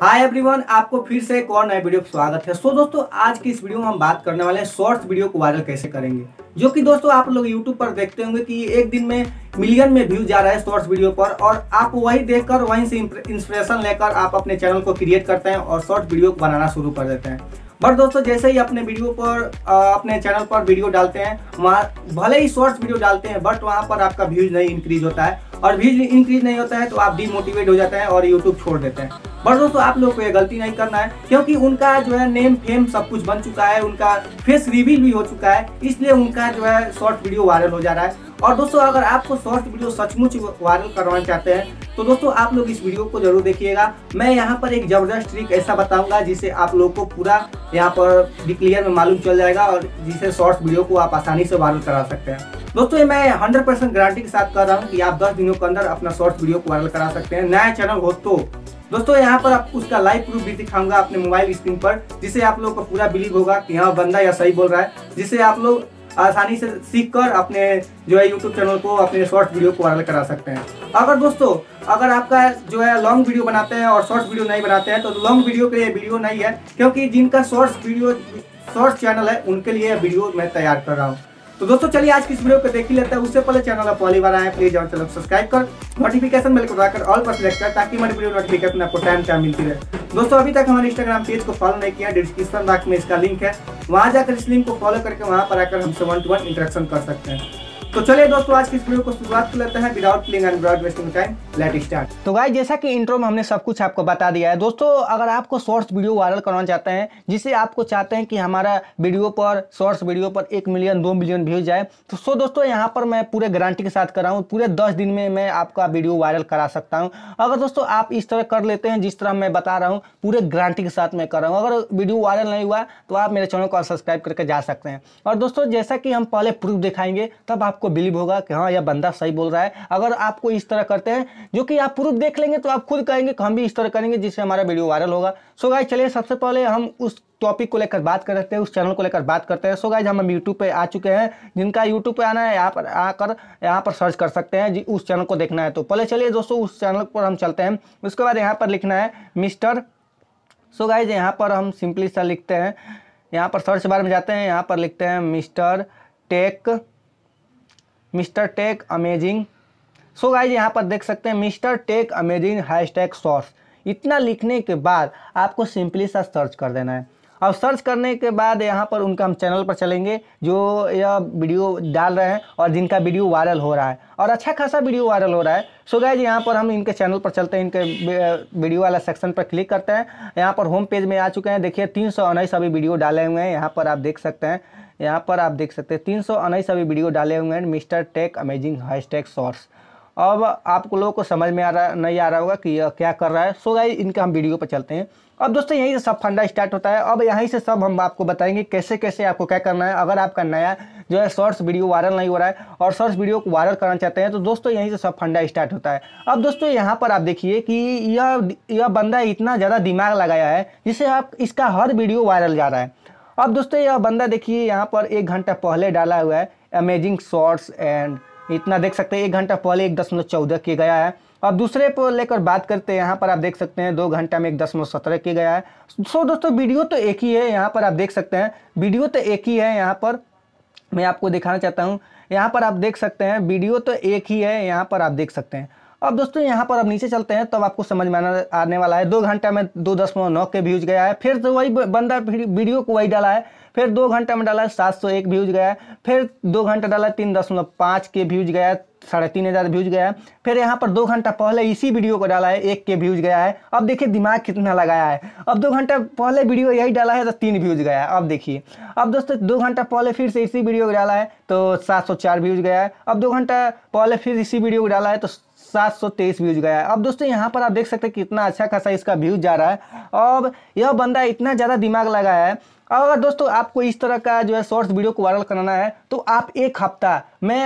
hi everyone आपको फिर से एक और नए वीडियो पर स्वागत है सो so, दोस्तों आज की इस वीडियो में हम बात करने वाले हैं शॉर्ट्स वीडियो को वायरल कैसे करेंगे जो कि दोस्तों आप लोग यूट्यूब पर देखते होंगे कि एक दिन में मिलियन में व्यूज जा रहा है शॉर्ट्स वीडियो पर और आप वही देखकर वहीं से इंस्पिरेशन लेकर आप अपने चैनल को क्रिएट करते हैं और शॉर्ट वीडियो बनाना शुरू कर देते हैं बट दोस्तों जैसे ही अपने वीडियो पर अपने चैनल पर वीडियो डालते हैं वहाँ भले ही शॉर्ट्स वीडियो डालते हैं बट वहाँ पर आपका व्यूज नहीं इंक्रीज होता है और व्यूज इंक्रीज नहीं होता है तो आप डीमोटिवेट हो जाते हैं और यूट्यूब छोड़ देते हैं बट दोस्तों आप लोग को यह गलती नहीं करना है क्योंकि उनका जो है नेम फेम सब कुछ बन चुका है उनका फेस रिवील भी हो चुका है इसलिए उनका जो है शॉर्ट वीडियो वायरल हो जा रहा है और दोस्तों अगर आपको शॉर्ट वीडियो सचमुच वायरल करवाना चाहते हैं तो दोस्तों आप लोग इस वीडियो को जरूर देखिएगा मैं यहाँ पर एक ज़बरदस्त ट्रिक ऐसा बताऊंगा जिसे आप लोग को पूरा यहाँ पर डिक्लियर में मालूम चल जाएगा और जिसे शॉर्ट वीडियो को आप आसानी से वायरल करा सकते हैं दोस्तों मैं हंड्रेड परसेंट गारंटी के साथ कर रहा हूँ कि आप दस दिनों के अंदर अपना शॉर्ट वीडियो को वायरल करा सकते हैं नया चैनल हो तो दोस्तों यहाँ पर आपको उसका लाइव प्रूफ भी दिखाऊंगा अपने मोबाइल स्क्रीन पर जिससे आप लोग को पूरा बिलीव होगा कि हाँ बंदा या सही बोल रहा है जिसे आप लोग आसानी से सीख कर अपने जो है यूट्यूब चैनल को अपने शॉर्ट वीडियो को वायरल करा सकते हैं अगर दोस्तों अगर आपका जो है लॉन्ग वीडियो बनाते हैं और शॉर्ट वीडियो नहीं बनाते हैं तो लॉन्ग वीडियो के लिए वीडियो नहीं है क्योंकि जिनका शॉर्ट्स वीडियो शॉर्ट्स चैनल है उनके लिए वीडियो मैं तैयार कर रहा हूँ तो दोस्तों चलिए आज किस इस वीडियो को देख ही लेते हैं उससे पहले चैनल आप पहली बार आए प्लीज और चैनल सब्सक्राइब कर नोटिफिकेशन बेल को दबाकर ऑल पर सिलेक्ट कर ताकि हमारी वीडियो नोटिफिकेशन आपको टाइम टाइम मिलती रहे दोस्तों अभी तक हमारे इंस्टाग्राम पेज को फॉलो नहीं किया डिस्क्रिप्शन बॉक्स में इसका लिंक है वहाँ जाकर इस लिंक को फॉलो करके वहाँ पर आकर हमसे वन टू वन इंटरेक्शन कर सकते हैं तो चलिए दोस्तों आज की इस वीडियो को शुरुआत कर लेते हैं विदाउट प्लिंग and broad wasting time let's start तो गाइस जैसा कि इंट्रो में हमने सब कुछ आपको बता दिया है दोस्तों अगर आपको शॉर्ट्स वीडियो वायरल करना चाहते हैं जिसे आपको चाहते हैं कि हमारा वीडियो पर शॉर्ट्स वीडियो पर एक मिलियन दो मिलियन व्यूज जाए तो सो दोस्तों यहाँ पर मैं पूरे गारंटी के साथ कर रहा हूँ पूरे दस दिन में मैं आपका वीडियो वायरल करा सकता हूँ अगर दोस्तों आप इस तरह कर लेते हैं जिस तरह मैं बता रहा हूँ पूरे गारंटी के साथ मैं कर रहा हूँ अगर वीडियो वायरल नहीं हुआ तो आप मेरे चैनल को सब्सक्राइब करके जा सकते हैं और दोस्तों जैसा कि हम पहले प्रूफ दिखाएंगे तब आपको आपको बिलीव होगा कि हाँ यह बंदा सही बोल रहा है अगर आपको इस तरह करते हैं जो कि आप प्रूफ देख लेंगे तो आप खुद कहेंगे कि हम भी इस तरह करेंगे जिससे हमारा वीडियो वायरल होगा सो गाइज चलिए सबसे पहले हम उस टॉपिक को लेकर बात करते हैं उस चैनल को लेकर बात करते हैं सो गाइज हम यूट्यूब पे आ चुके हैं जिनका यूट्यूब पे आना है यहाँ पर आकर यहाँ पर सर्च कर सकते हैं उस चैनल को देखना है तो पहले चलिए दोस्तों उस चैनल पर हम चलते हैं उसके बाद यहाँ पर लिखना है मिस्टर सो गाइज यहाँ पर हम सिंपली सा लिखते हैं यहाँ पर सर्च बार में जाते हैं यहाँ पर लिखते हैं mister tech mister tech amazing so guys यहाँ पर देख सकते हैं mister tech amazing hashtag shorts इतना लिखने के बाद आपको सिंपली सा सर्च कर देना है अब सर्च करने के बाद यहाँ पर उनका हम चैनल पर चलेंगे जो यह वीडियो डाल रहे हैं और जिनका वीडियो वायरल हो रहा है और अच्छा खासा वीडियो वायरल हो रहा है सो गाइज यहाँ पर हम इनके चैनल पर चलते हैं इनके वीडियो वाला सेक्शन पर क्लिक करते हैं यहाँ पर होम पेज में आ चुके हैं देखिए तीन सौ उन्नीस अभी वीडियो डाले हुए हैं यहाँ पर आप देख सकते हैं यहाँ पर आप देख सकते हैं तीन सौ अभी वीडियो डाले हुए हैं mister tech amazing hashtag shorts अब आप लोगों को समझ में आ रहा नहीं आ रहा होगा कि यह क्या कर रहा है सो गाइस इनका हम वीडियो पर चलते हैं अब दोस्तों यहीं से सब फंडा स्टार्ट होता है अब यहीं से सब हम आपको बताएंगे कैसे कैसे आपको क्या करना है अगर आपका नया जो है शॉर्ट्स वीडियो वायरल नहीं हो रहा है और शॉर्ट्स वीडियो को वायरल करना चाहते हैं तो दोस्तों यहीं से सब फंडा स्टार्ट होता है अब दोस्तों यहाँ पर आप देखिए कि यह यह बंदा इतना ज़्यादा दिमाग लगाया है जिससे आप इसका हर वीडियो वायरल जा रहा है अब दोस्तों यह बंदा देखिए यहाँ पर एक घंटा पहले डाला हुआ है अमेजिंग शॉर्ट्स एंड इतना देख सकते हैं एक घंटा पहले एक दशमलव चौदह किया गया है अब दूसरे पर लेकर बात करते हैं यहाँ पर आप देख सकते हैं दो घंटा में एक दशमलव सत्रह किया गया है सो दोस्तों वीडियो तो एक ही है यहाँ पर आप देख सकते हैं वीडियो तो एक ही है यहाँ पर मैं आपको दिखाना चाहता हूँ यहाँ पर आप देख सकते हैं वीडियो तो एक ही है यहाँ पर आप देख सकते हैं अब दोस्तों यहाँ पर अब नीचे चलते हैं तब तो आपको समझ में आने वाला है दो घंटा में दो दशमलव नौ के व्यूज गया है फिर तो वही बंदा वीडियो को वही डाला है फिर दो घंटा में डाला है सात सौ एक व्यूज गया है फिर दो घंटा डाला है तीन दशमलव पाँच के व्यूज गया है साढ़े तीन हज़ार व्यूज गया है फिर यहाँ पर दो घंटा पहले इसी वीडियो को डाला है एक के व्यूज गया है अब देखिए दिमाग कितना लगाया है अब दो घंटा पहले वीडियो यही डाला है तो तीन व्यूज गया है अब देखिए अब दोस्तों दो घंटा पहले फिर से इसी वीडियो को डाला है तो सात सौ चार व्यूज गया है अब दो घंटा पहले फिर इसी वीडियो को डाला है तो 723 व्यूज गया है अब दोस्तों यहाँ पर आप देख सकते हैं कितना अच्छा खासा इसका व्यूज जा रहा है और यह बंदा इतना ज़्यादा दिमाग लगाया है और अगर दोस्तों आपको इस तरह का जो है शॉर्ट्स वीडियो को वायरल कराना है तो आप एक हफ्ता मैं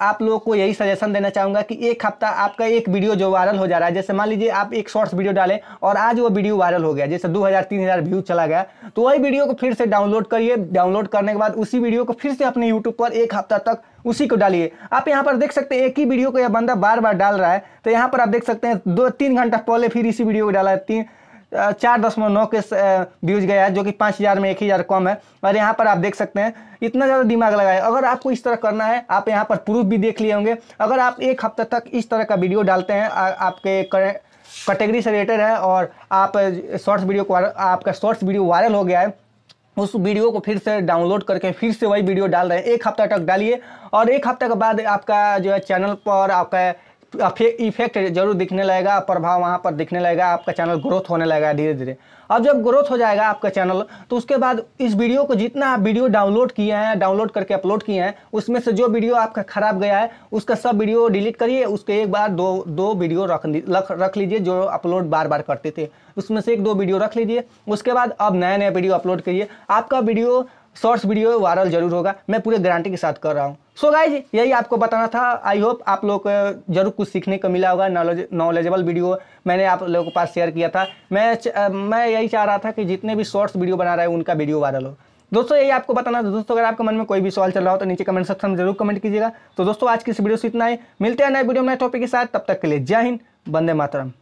आप लोगों को यही सजेशन देना चाहूँगा कि एक हफ्ता आपका एक वीडियो जो वायरल हो जा रहा है जैसे मान लीजिए आप एक शॉर्ट्स वीडियो डालें और आज वो वीडियो वायरल हो गया जैसे 2000 3000 व्यू चला गया तो वही वीडियो को फिर से डाउनलोड करिए डाउनलोड करने के बाद उसी वीडियो को फिर से अपने यूट्यूब पर एक हफ्ता तक उसी को डालिए आप यहाँ पर देख सकते हैं एक ही वीडियो को यह बंदा बार बार डाल रहा है तो यहाँ पर आप देख सकते हैं दो तीन घंटा पहले फिर इसी वीडियो को डाला है चार दशमलव नौ के व्यूज गया है जो कि पाँच हज़ार में एक हज़ार कम है और यहाँ पर आप देख सकते हैं इतना ज़्यादा दिमाग लगाए अगर आपको इस तरह करना है आप यहाँ पर प्रूफ भी देख लिए होंगे अगर आप एक हफ्ते तक इस तरह का वीडियो डालते हैं आ, आपके कैटेगरी से रिलेटेड है और आप शॉर्ट्स वीडियो को आपका शॉर्ट्स वीडियो वायरल हो गया है उस वीडियो को फिर से डाउनलोड करके फिर से वही वीडियो डाल रहे हैं एक हफ्ता तक डालिए और एक हफ्ते के बाद आपका जो है चैनल पर आपका इफेक्ट जरूर दिखने लगेगा प्रभाव वहाँ पर दिखने लगेगा आपका चैनल ग्रोथ होने लगेगा धीरे धीरे अब जब ग्रोथ हो जाएगा आपका चैनल तो उसके बाद इस वीडियो को जितना आप वीडियो डाउनलोड किए हैं डाउनलोड करके अपलोड किए हैं उसमें से जो वीडियो आपका खराब गया है उसका सब वीडियो डिलीट करिए उसके एक बार दो दो वीडियो रख रख लीजिए जो अपलोड बार बार करते थे उसमें से एक दो वीडियो रख लीजिए उसके बाद अब नया नया वीडियो अपलोड करिए आपका वीडियो शॉर्ट्स वीडियो वायरल जरूर होगा मैं पूरे गारंटी के साथ कर रहा हूँ सो गाइज यही आपको बताना था आई होप आप लोग जरूर कुछ सीखने को मिला होगा नॉलेज नॉलेजेबल वीडियो मैंने आप लोगों के पास शेयर किया था मैं च, मैं यही चाह रहा था कि जितने भी शॉर्ट्स वीडियो बना रहे हैं उनका वीडियो वायरल हो दोस्तों यही आपको बताना था दोस्तों अगर आपके मन में कोई भी सवाल चल रहा हो तो नीचे कमेंट सेक्शन में जरूर कमेंट कीजिएगा तो दोस्तों आज की इस वीडियो से इतना है मिलते हैं नए वीडियो नए टॉपिक के साथ तब तक के लिए जय हिंद बंदे मातरम